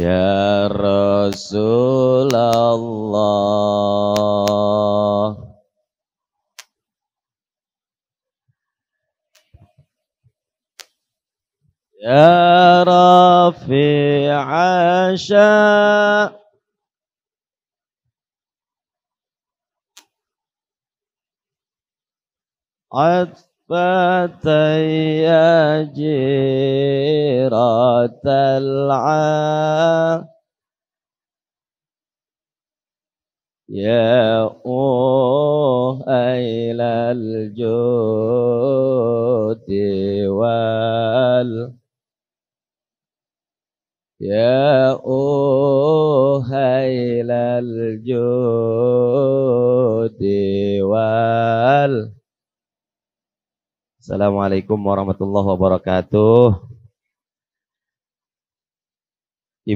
يا رسول الله يا رفيع عشاء عد فتي جيرة العام يا أهل الجود وال يا أهل الجود وال Assalamualaikum warahmatullahi wabarakatuh.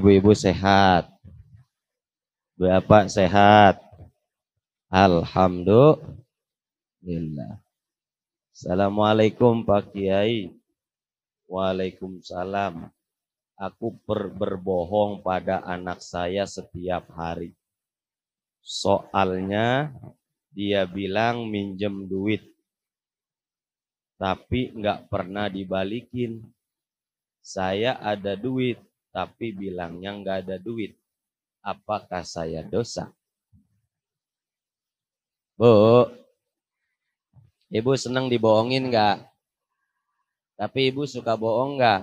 Ibu-ibu sehat. Bapak sehat. Alhamdulillah. Assalamualaikum Pak Kiai. Waalaikumsalam. Aku ber berbohong pada anak saya setiap hari. Soalnya dia bilang minjem duit tapi nggak pernah dibalikin. Saya ada duit, tapi bilangnya nggak ada duit. Apakah saya dosa? Bu, ibu senang dibohongin nggak? Tapi ibu suka bohong nggak?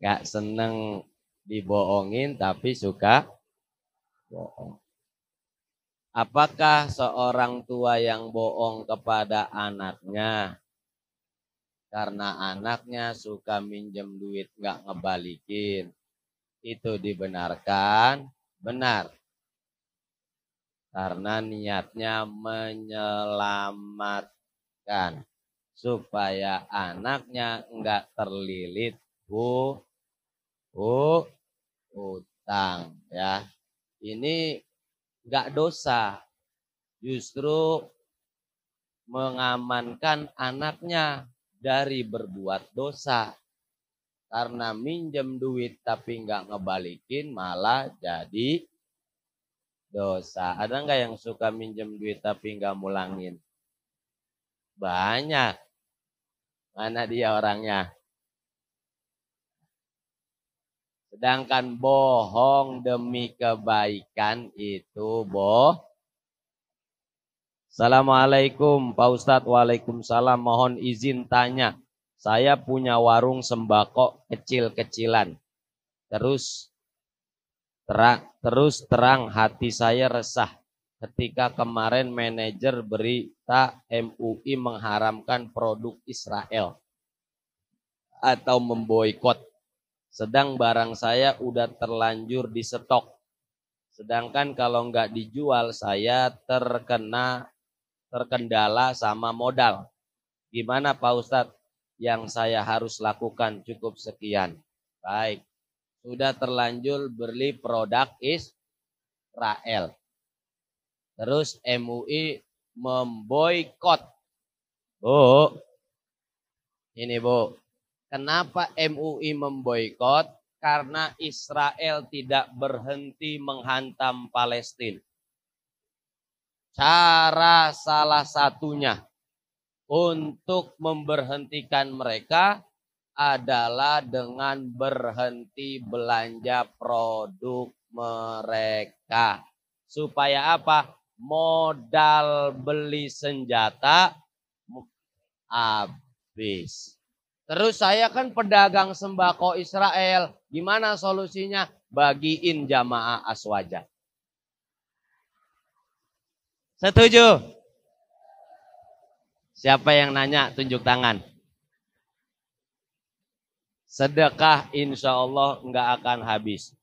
Nggak senang dibohongin tapi suka bohong. Apakah seorang tua yang bohong kepada anaknya karena anaknya suka minjem duit nggak ngebalikin itu dibenarkan? Benar. Karena niatnya menyelamatkan supaya anaknya nggak terlilit bu bu utang ya. Ini nggak dosa. Justru mengamankan anaknya dari berbuat dosa. Karena minjem duit tapi nggak ngebalikin malah jadi dosa. Ada nggak yang suka minjem duit tapi nggak mulangin? Banyak. Mana dia orangnya? Sedangkan bohong demi kebaikan itu boh. Assalamualaikum Pak Ustadz, Waalaikumsalam. Mohon izin tanya, saya punya warung sembako kecil-kecilan. Terus terang, terus terang hati saya resah ketika kemarin manajer berita MUI mengharamkan produk Israel atau memboikot sedang barang saya udah terlanjur di stok. Sedangkan kalau nggak dijual saya terkena terkendala sama modal. Gimana Pak Ustadz? Yang saya harus lakukan cukup sekian. Baik. Sudah terlanjur beli produk Israel. Terus MUI memboikot. Bu, ini Bu, Kenapa MUI memboikot? Karena Israel tidak berhenti menghantam Palestina. Cara salah satunya untuk memberhentikan mereka adalah dengan berhenti belanja produk mereka. Supaya apa? Modal beli senjata habis. Terus saya kan pedagang sembako Israel. Gimana solusinya? Bagiin jamaah aswaja. Setuju? Siapa yang nanya? Tunjuk tangan. Sedekah insya Allah nggak akan habis.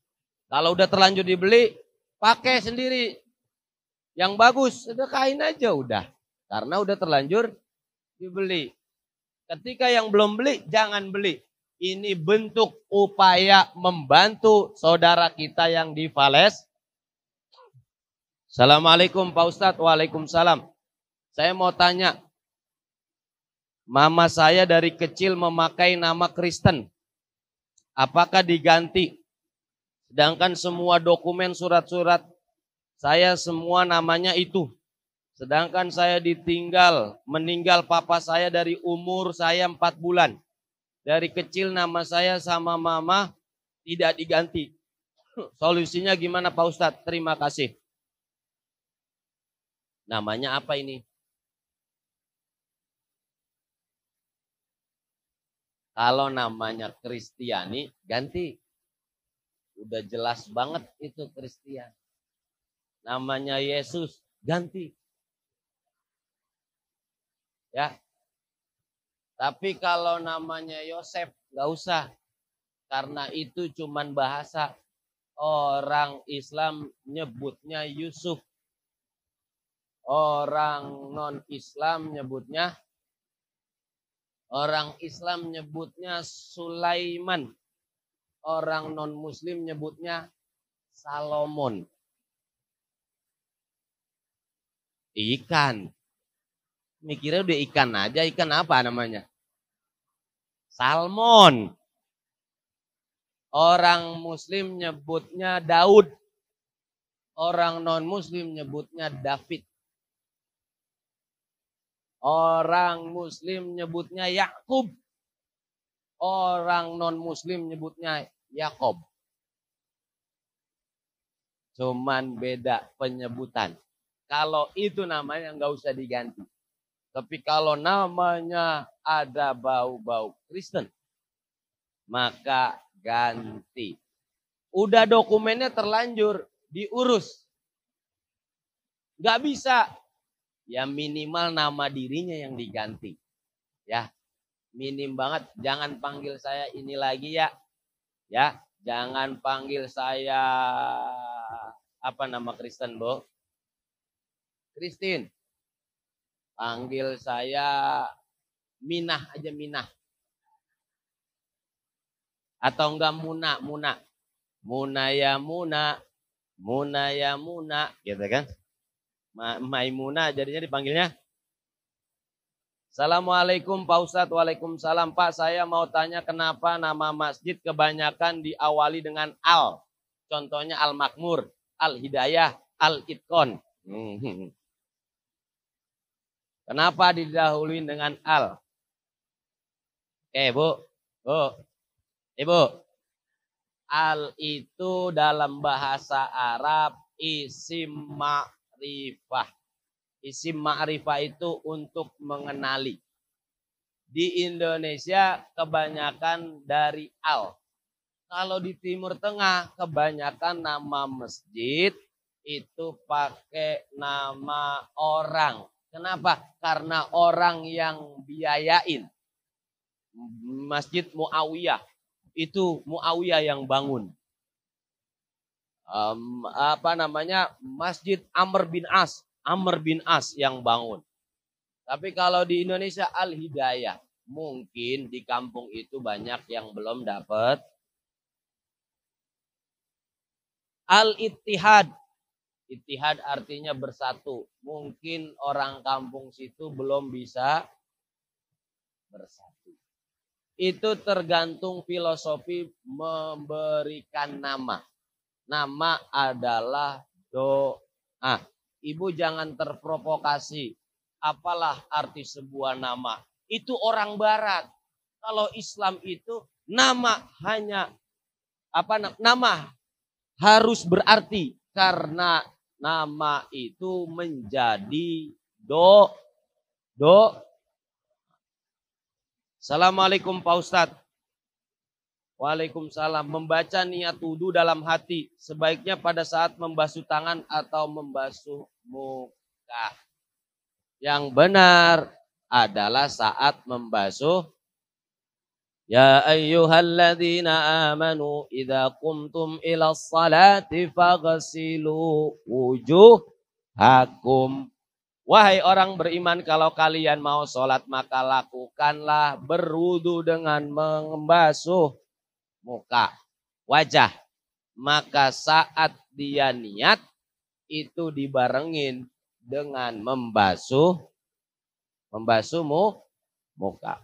Kalau udah terlanjur dibeli, pakai sendiri. Yang bagus, sedekahin aja udah. Karena udah terlanjur dibeli. Ketika yang belum beli, jangan beli. Ini bentuk upaya membantu saudara kita yang di Fales. Assalamualaikum Pak Ustadz. Waalaikumsalam. Saya mau tanya. Mama saya dari kecil memakai nama Kristen. Apakah diganti? Sedangkan semua dokumen surat-surat saya semua namanya itu. Sedangkan saya ditinggal, meninggal papa saya dari umur saya 4 bulan. Dari kecil nama saya sama mama tidak diganti. Solusinya gimana Pak Ustadz? Terima kasih. Namanya apa ini? Kalau namanya Kristiani, ganti. Udah jelas banget itu Kristian. Namanya Yesus, ganti. Ya. Tapi kalau namanya Yosef, nggak usah. Karena itu cuman bahasa. Orang Islam nyebutnya Yusuf. Orang non-Islam nyebutnya Orang Islam nyebutnya Sulaiman. Orang non-Muslim nyebutnya Salomon. Ikan mikirnya udah ikan aja, ikan apa namanya? Salmon. Orang muslim nyebutnya Daud. Orang non-muslim nyebutnya David. Orang muslim nyebutnya Yakub. Orang non-muslim nyebutnya Yakob. Cuman beda penyebutan. Kalau itu namanya nggak usah diganti. Tapi kalau namanya ada bau-bau Kristen, maka ganti. Udah dokumennya terlanjur, diurus. Gak bisa. Ya minimal nama dirinya yang diganti. Ya, minim banget. Jangan panggil saya ini lagi ya. Ya, jangan panggil saya apa nama Kristen, Bu? Kristin. Panggil saya Minah aja Minah. Atau enggak Muna, Muna. Muna ya Muna. Muna ya Muna. Gitu kan. Ma Maimuna jadinya dipanggilnya. Assalamualaikum Pak Ustadz. Waalaikumsalam Pak. Saya mau tanya kenapa nama masjid kebanyakan diawali dengan Al. Contohnya Al-Makmur, Al-Hidayah, al itkon hmm, hmm, hmm. Kenapa didahului dengan al? Oke, eh, Bu. Bu. Ibu. Eh, al itu dalam bahasa Arab isim ma'rifah. Isim ma'rifah itu untuk mengenali. Di Indonesia kebanyakan dari al. Kalau di Timur Tengah kebanyakan nama masjid itu pakai nama orang Kenapa? Karena orang yang biayain Masjid Muawiyah itu Muawiyah yang bangun. Um, apa namanya? Masjid Amr bin As, Amr bin As yang bangun. Tapi kalau di Indonesia Al-Hidayah, mungkin di kampung itu banyak yang belum dapat Al-Ittihad Itihad artinya bersatu. Mungkin orang kampung situ belum bisa bersatu. Itu tergantung filosofi memberikan nama. Nama adalah doa. Ibu jangan terprovokasi. Apalah arti sebuah nama? Itu orang barat. Kalau Islam itu nama hanya apa nama harus berarti karena nama itu menjadi do do Assalamualaikum Pak Ustadz Waalaikumsalam. Membaca niat wudhu dalam hati. Sebaiknya pada saat membasuh tangan atau membasuh muka. Yang benar adalah saat membasuh يا أيها الذين آمنوا إذا قمتم إلى الصلاة فاغسلوا وجوهكم Wahai orang beriman, kalau kalian mau sholat maka lakukanlah berwudu dengan mengembasuh muka, wajah. Maka saat dia niat itu dibarengin dengan membasuh, membasuh muka.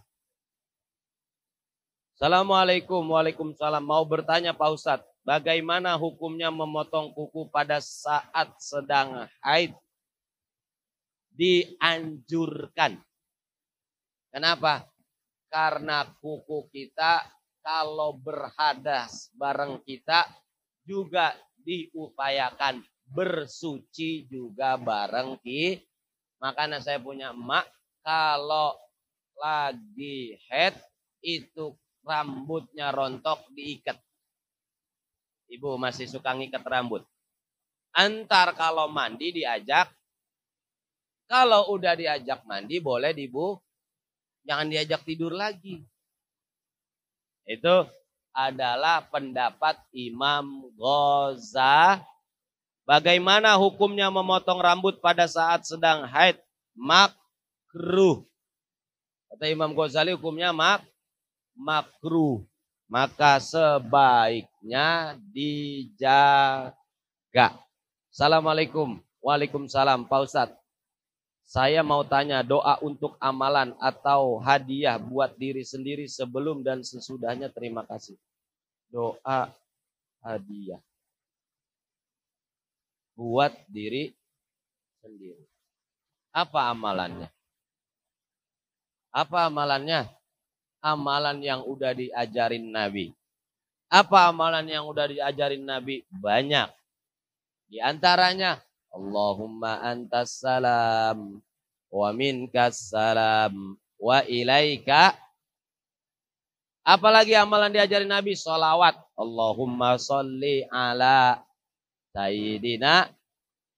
Assalamualaikum, waalaikumsalam. Mau bertanya Pak Ustadz, bagaimana hukumnya memotong kuku pada saat sedang haid? Dianjurkan. Kenapa? Karena kuku kita kalau berhadas bareng kita juga diupayakan bersuci juga bareng ki. Makanya saya punya emak kalau lagi head itu rambutnya rontok diikat. Ibu masih suka ngikat rambut. Antar kalau mandi diajak. Kalau udah diajak mandi boleh dibu. Jangan diajak tidur lagi. Itu adalah pendapat Imam Goza. Bagaimana hukumnya memotong rambut pada saat sedang haid? Makruh. Kata Imam Ghazali hukumnya mak makruh. Maka sebaiknya dijaga. Assalamualaikum. Waalaikumsalam. Pak Ustadz, saya mau tanya doa untuk amalan atau hadiah buat diri sendiri sebelum dan sesudahnya. Terima kasih. Doa hadiah. Buat diri sendiri. Apa amalannya? Apa amalannya? amalan yang udah diajarin Nabi. Apa amalan yang udah diajarin Nabi? Banyak. Di antaranya, Allahumma antas salam, wa minkas salam, wa ilaika. Apalagi amalan diajarin Nabi? Salawat. Allahumma salli ala Sayyidina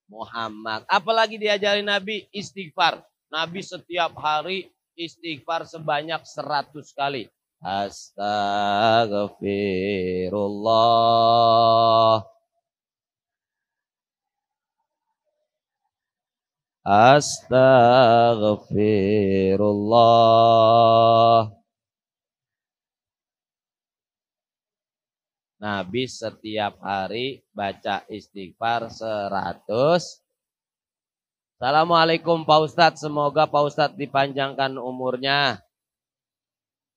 Muhammad. Apalagi diajarin Nabi? Istighfar. Nabi setiap hari istighfar sebanyak seratus kali. Astagfirullah. Astagfirullah. Nabi setiap hari baca istighfar seratus. Assalamualaikum Pak Ustadz, semoga Pak Ustadz dipanjangkan umurnya,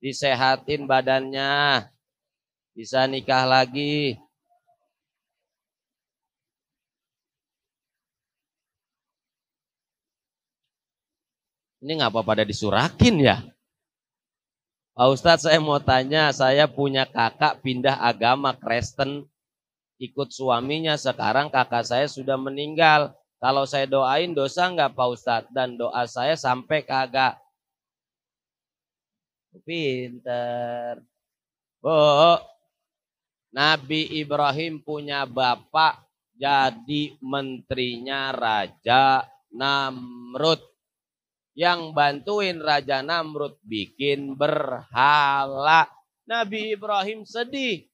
disehatin badannya, bisa nikah lagi. Ini ngapa pada disurakin ya? Pak Ustadz saya mau tanya, saya punya kakak pindah agama Kristen, ikut suaminya, sekarang kakak saya sudah meninggal kalau saya doain dosa nggak Pak Ustadz? Dan doa saya sampai kagak. Pinter. Bu, Nabi Ibrahim punya bapak jadi menterinya Raja Namrud. Yang bantuin Raja Namrud bikin berhala. Nabi Ibrahim sedih.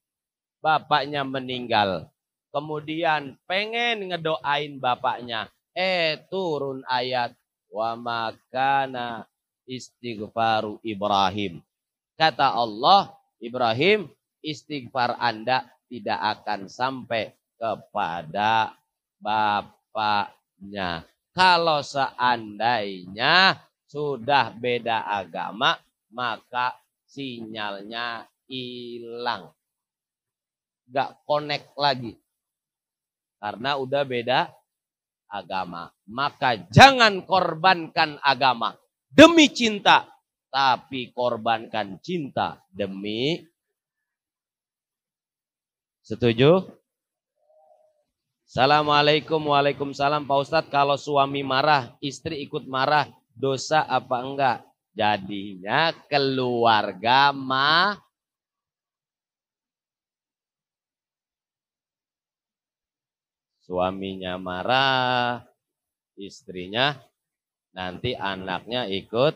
Bapaknya meninggal kemudian pengen ngedoain bapaknya, eh turun ayat wa makana istighfaru Ibrahim. Kata Allah, Ibrahim, istighfar Anda tidak akan sampai kepada bapaknya. Kalau seandainya sudah beda agama, maka sinyalnya hilang. Gak connect lagi karena udah beda agama. Maka jangan korbankan agama demi cinta. Tapi korbankan cinta demi Setuju? Assalamualaikum, waalaikumsalam. Pak Ustadz, kalau suami marah, istri ikut marah, dosa apa enggak? Jadinya keluarga mah. Suaminya marah, istrinya nanti anaknya ikut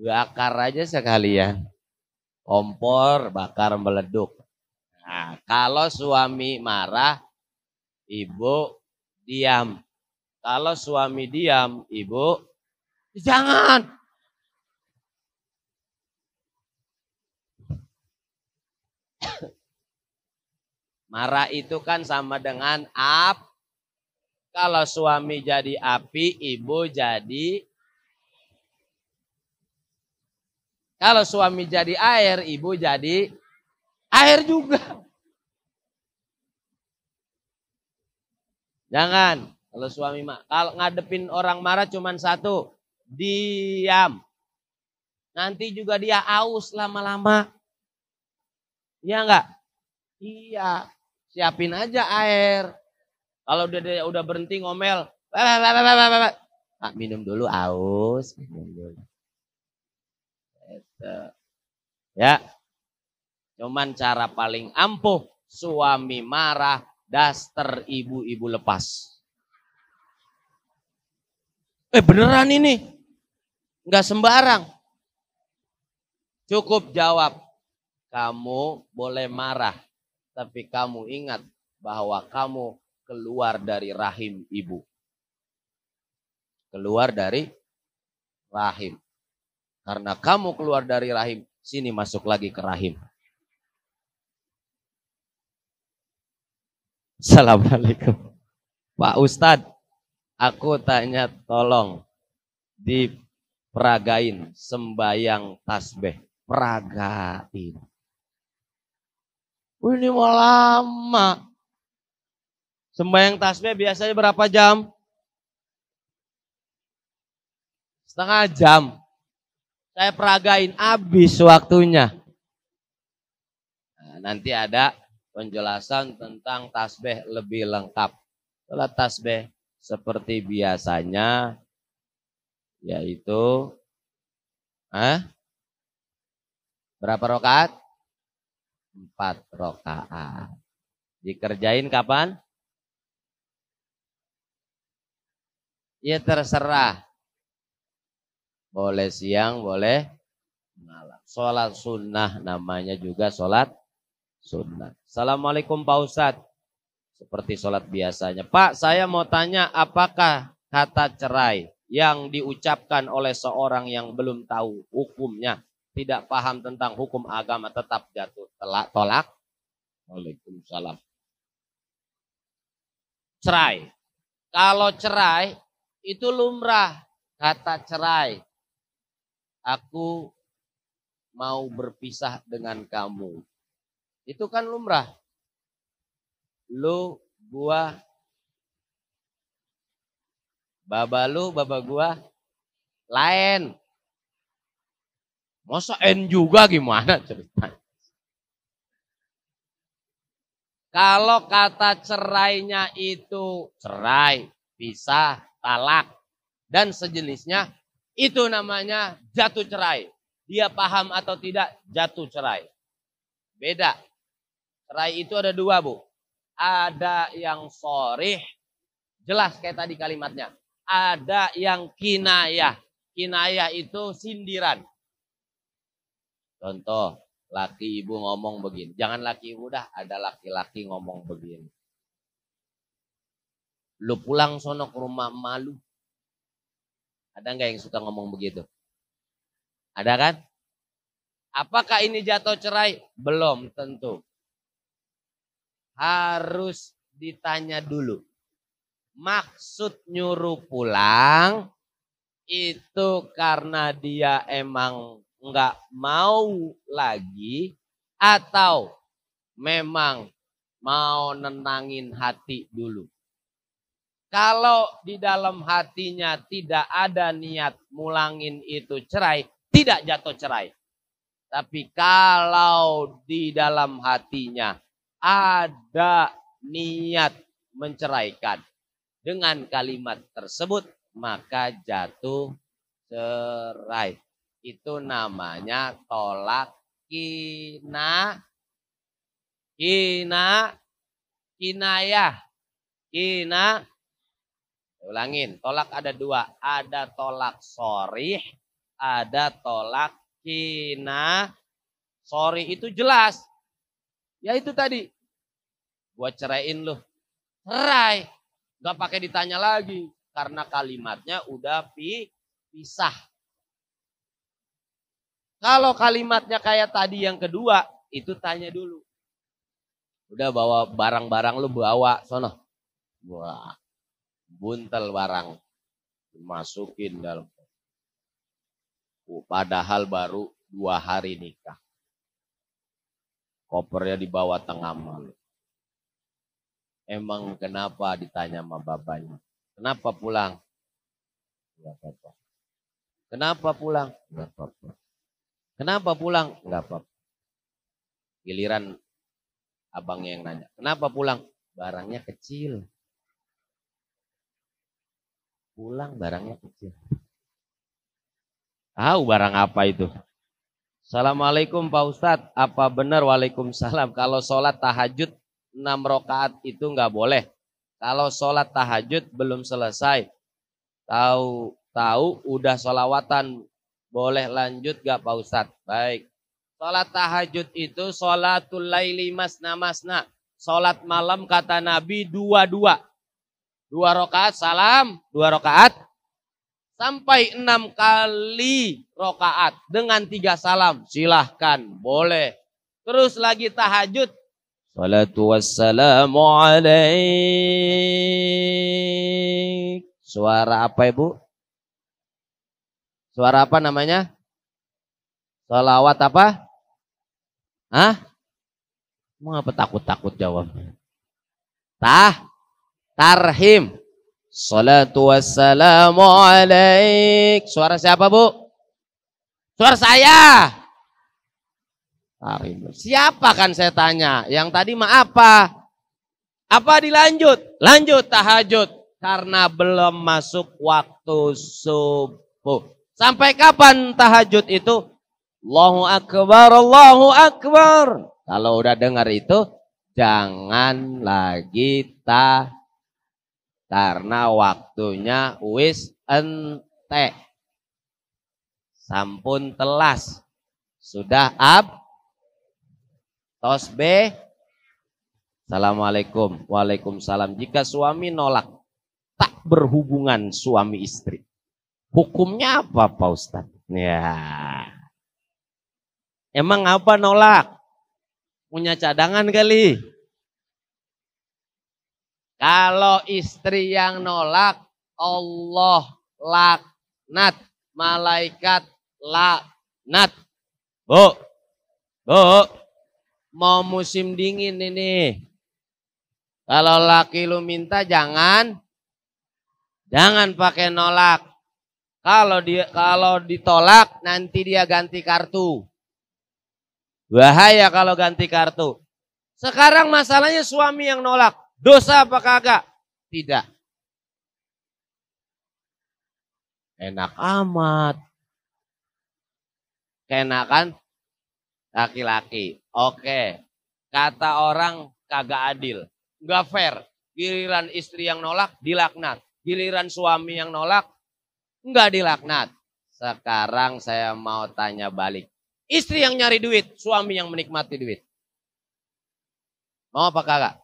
bakar aja sekalian. Kompor bakar meleduk. Nah, kalau suami marah, ibu diam. Kalau suami diam, ibu jangan. Marah itu kan sama dengan ap. Kalau suami jadi api, ibu jadi Kalau suami jadi air, ibu jadi air juga. Jangan. Kalau suami kalau ngadepin orang marah cuman satu, diam. Nanti juga dia aus lama-lama. Iya enggak? Iya siapin aja air. Kalau udah udah berhenti ngomel, Pak ah, minum dulu aus, minum dulu. Gitu. Ya. Cuman cara paling ampuh suami marah, daster ibu-ibu lepas. Eh beneran ini. Enggak sembarang. Cukup jawab. Kamu boleh marah tapi kamu ingat bahwa kamu keluar dari rahim ibu. Keluar dari rahim. Karena kamu keluar dari rahim, sini masuk lagi ke rahim. Assalamualaikum. Pak Ustadz, aku tanya tolong diperagain sembayang tasbih. Peragain. Wih, ini mau lama. Sembahyang tasbih biasanya berapa jam? Setengah jam. Saya peragain habis waktunya. Nah, nanti ada penjelasan tentang tasbih lebih lengkap. Setelah tasbih seperti biasanya yaitu eh, berapa rokat? empat rokaat. Dikerjain kapan? Ya terserah. Boleh siang, boleh malam. Sholat sunnah namanya juga sholat sunnah. Assalamualaikum Pak Ustadz. Seperti sholat biasanya. Pak, saya mau tanya apakah kata cerai yang diucapkan oleh seorang yang belum tahu hukumnya tidak paham tentang hukum agama tetap jatuh telak, tolak. Waalaikumsalam. Cerai. Kalau cerai itu lumrah kata cerai. Aku mau berpisah dengan kamu. Itu kan lumrah. Lu, gua, baba lu, baba gua, lain. Masa N juga gimana ceritanya? Kalau kata cerainya itu cerai, bisa, talak, dan sejenisnya, itu namanya jatuh cerai. Dia paham atau tidak, jatuh cerai. Beda. Cerai itu ada dua, Bu. Ada yang sorih, jelas kayak tadi kalimatnya. Ada yang kinayah. Kinayah itu sindiran. Contoh, laki ibu ngomong begini. Jangan laki ibu dah, ada laki-laki ngomong begini. Lu pulang sono ke rumah malu. Ada nggak yang suka ngomong begitu? Ada kan? Apakah ini jatuh cerai? Belum tentu. Harus ditanya dulu. Maksud nyuruh pulang itu karena dia emang nggak mau lagi atau memang mau nenangin hati dulu. Kalau di dalam hatinya tidak ada niat mulangin itu cerai, tidak jatuh cerai. Tapi kalau di dalam hatinya ada niat menceraikan dengan kalimat tersebut, maka jatuh cerai itu namanya tolak kina kina kinayah kina ulangin tolak ada dua ada tolak sorih ada tolak kina sorry itu jelas ya itu tadi gua ceraiin lu cerai nggak pakai ditanya lagi karena kalimatnya udah pisah kalau kalimatnya kayak tadi yang kedua, itu tanya dulu. Udah bawa barang-barang lu bawa sono. Wah, buntel barang. Masukin dalam. Padahal baru dua hari nikah. Kopernya dibawa tengah malu. Emang kenapa ditanya sama bapaknya? Kenapa pulang? Kenapa pulang? Kenapa pulang? Enggak apa-apa. Giliran abangnya yang nanya. Kenapa pulang? Barangnya kecil. Pulang barangnya kecil. Tahu barang apa itu? Assalamualaikum Pak Ustadz. Apa benar Waalaikumsalam. Kalau sholat tahajud 6 rokaat itu nggak boleh. Kalau sholat tahajud belum selesai. Tahu tahu udah sholawatan boleh lanjut gak Pak Ustadz? Baik. Sholat tahajud itu sholatul laili masna masna. Sholat malam kata Nabi dua-dua. Dua rokaat salam, dua rokaat. Sampai enam kali rokaat dengan tiga salam. Silahkan, boleh. Terus lagi tahajud. Salatu wassalamu alaik. Suara apa ibu? Suara apa namanya? Salawat apa? Hah? Mengapa takut-takut jawab? Tah, tarhim. Salatu wassalamu alaik. Suara siapa bu? Suara saya. Tarhim. Siapa kan saya tanya? Yang tadi mah apa? Apa dilanjut? Lanjut tahajud. Karena belum masuk waktu subuh. Sampai kapan tahajud itu? Allahu Akbar, Allahu Akbar. Kalau udah dengar itu, jangan lagi ta karena waktunya wis ente sampun telas sudah ab tos b Assalamualaikum Waalaikumsalam jika suami nolak tak berhubungan suami istri Hukumnya apa Pak Ustaz? Ya. Emang apa nolak? Punya cadangan kali. Kalau istri yang nolak, Allah laknat. Malaikat laknat. Bu, bu, mau musim dingin ini. Kalau laki lu minta jangan, jangan pakai nolak. Kalau dia kalau ditolak nanti dia ganti kartu. Bahaya kalau ganti kartu. Sekarang masalahnya suami yang nolak. Dosa apa kagak? Tidak. Enak amat. Kenakan laki-laki. Oke. Kata orang kagak adil. Nggak fair. Giliran istri yang nolak dilaknat. Giliran suami yang nolak Enggak dilaknat. Sekarang saya mau tanya balik. Istri yang nyari duit, suami yang menikmati duit. Mau apa kakak?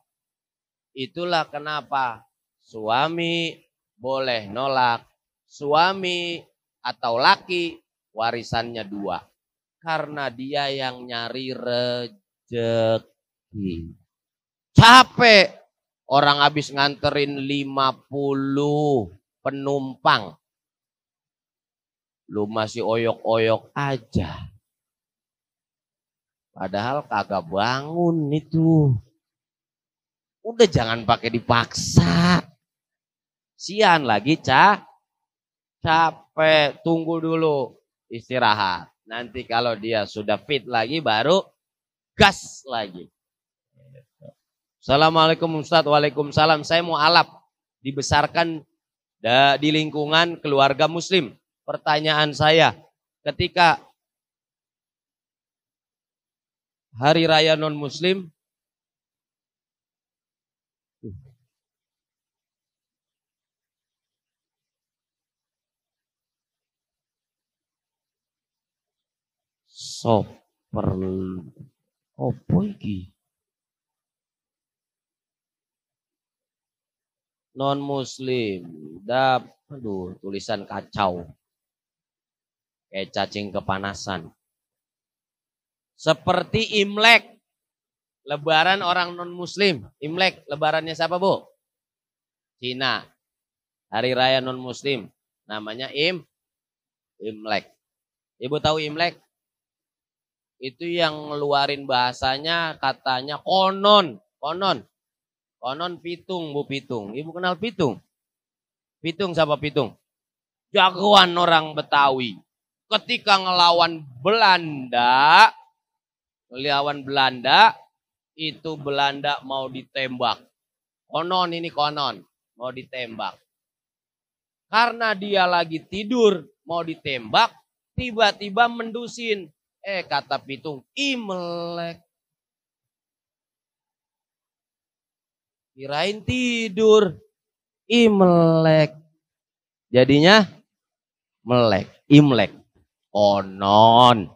Itulah kenapa suami boleh nolak. Suami atau laki warisannya dua. Karena dia yang nyari rejeki. Capek. Orang habis nganterin 50 penumpang Lu masih oyok-oyok aja. Padahal kagak bangun itu. Udah jangan pakai dipaksa. Sian lagi, ca, Capek, tunggu dulu istirahat. Nanti kalau dia sudah fit lagi baru gas lagi. Assalamualaikum Ustaz, Waalaikumsalam. Saya mau alap dibesarkan di lingkungan keluarga muslim pertanyaan saya ketika hari raya non muslim soper opo iki non muslim dap aduh tulisan kacau kayak cacing kepanasan. Seperti Imlek, lebaran orang non-muslim. Imlek, lebarannya siapa bu? Cina. Hari raya non-muslim. Namanya Im, Imlek. Ibu tahu Imlek? Itu yang ngeluarin bahasanya katanya konon. Konon. Konon pitung, Bu Pitung. Ibu kenal pitung? Pitung siapa pitung? Jagoan orang Betawi ketika ngelawan Belanda, ngelawan Belanda, itu Belanda mau ditembak. Konon ini konon, mau ditembak. Karena dia lagi tidur, mau ditembak, tiba-tiba mendusin. Eh kata Pitung, imlek Kirain tidur, imlek Jadinya melek, imlek konon.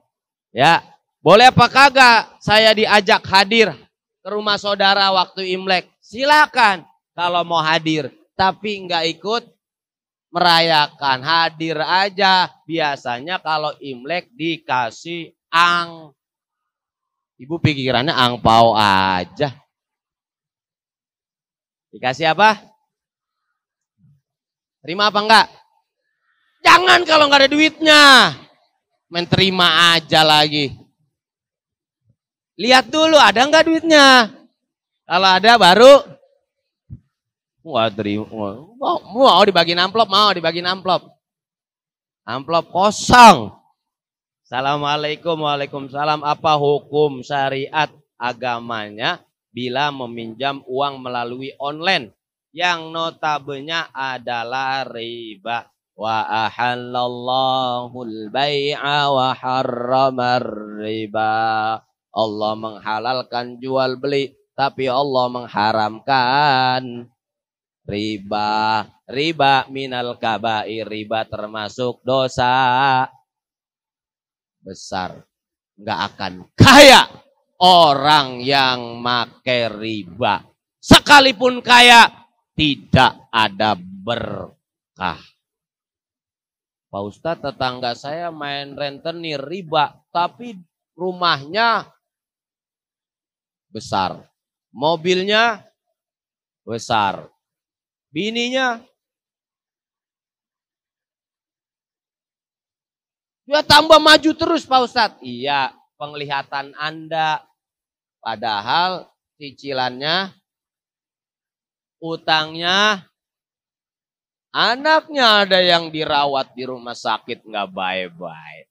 Ya, boleh apa kagak saya diajak hadir ke rumah saudara waktu Imlek? Silakan kalau mau hadir, tapi nggak ikut merayakan. Hadir aja. Biasanya kalau Imlek dikasih ang. Ibu pikirannya angpau aja. Dikasih apa? Terima apa enggak? Jangan kalau enggak ada duitnya. Menerima aja lagi. Lihat dulu ada nggak duitnya. Kalau ada baru terima. Mau, mau dibagi amplop, mau dibagi amplop. Amplop kosong. Assalamualaikum, waalaikumsalam. Apa hukum syariat agamanya bila meminjam uang melalui online yang notabene adalah riba? وأحل الله البيع وحرم الربا Allah menghalalkan jual beli tapi Allah mengharamkan riba riba minal kabair riba termasuk dosa besar nggak akan kaya orang yang make riba sekalipun kaya tidak ada berkah Pak Ustadz tetangga saya main rentenir riba tapi rumahnya besar. Mobilnya besar. Bininya Ya tambah maju terus Pak Ustad. Iya, penglihatan Anda. Padahal cicilannya, utangnya Anaknya ada yang dirawat di rumah sakit nggak baik-baik.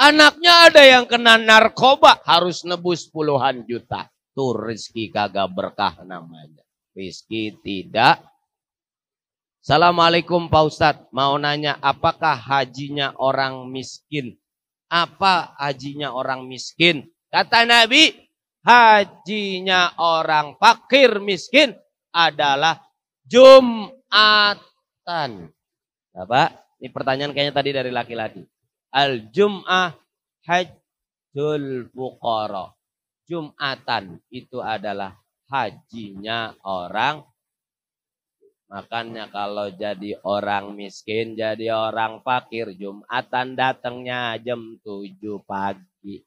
Anaknya ada yang kena narkoba harus nebus puluhan juta. Tuh rizki kagak berkah namanya. Rizki tidak. Assalamualaikum Pak Ustadz. Mau nanya apakah hajinya orang miskin? Apa hajinya orang miskin? Kata Nabi, hajinya orang fakir miskin adalah jum Jum'atan. Bapak, nah, ini pertanyaan kayaknya tadi dari laki-laki. Al Jum'ah hajjul fuqara. Jum'atan itu adalah hajinya orang Makanya kalau jadi orang miskin, jadi orang fakir, Jumatan datangnya jam 7 pagi.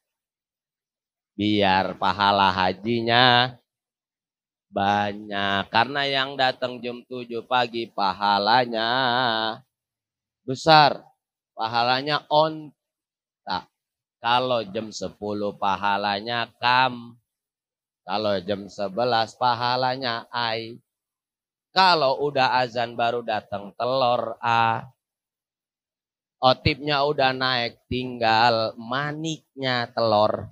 Biar pahala hajinya banyak. Karena yang datang jam 7 pagi pahalanya besar. Pahalanya on tak. Kalau jam 10 pahalanya kam. Kalau jam 11 pahalanya ai. Kalau udah azan baru datang telur a. Otipnya udah naik tinggal maniknya telur.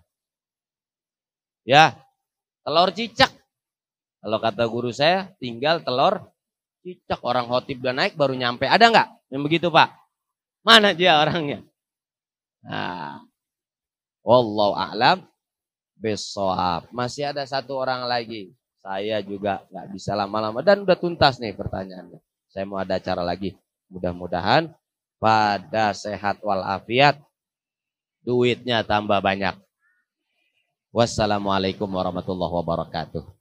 Ya, telur cicak kalau kata guru saya, tinggal telur cicak orang hotib udah naik baru nyampe. Ada nggak yang begitu pak? Mana dia orangnya? Nah, wallahu a'lam besok masih ada satu orang lagi. Saya juga nggak bisa lama-lama dan udah tuntas nih pertanyaannya. Saya mau ada acara lagi. Mudah-mudahan pada sehat walafiat duitnya tambah banyak. Wassalamualaikum warahmatullahi wabarakatuh.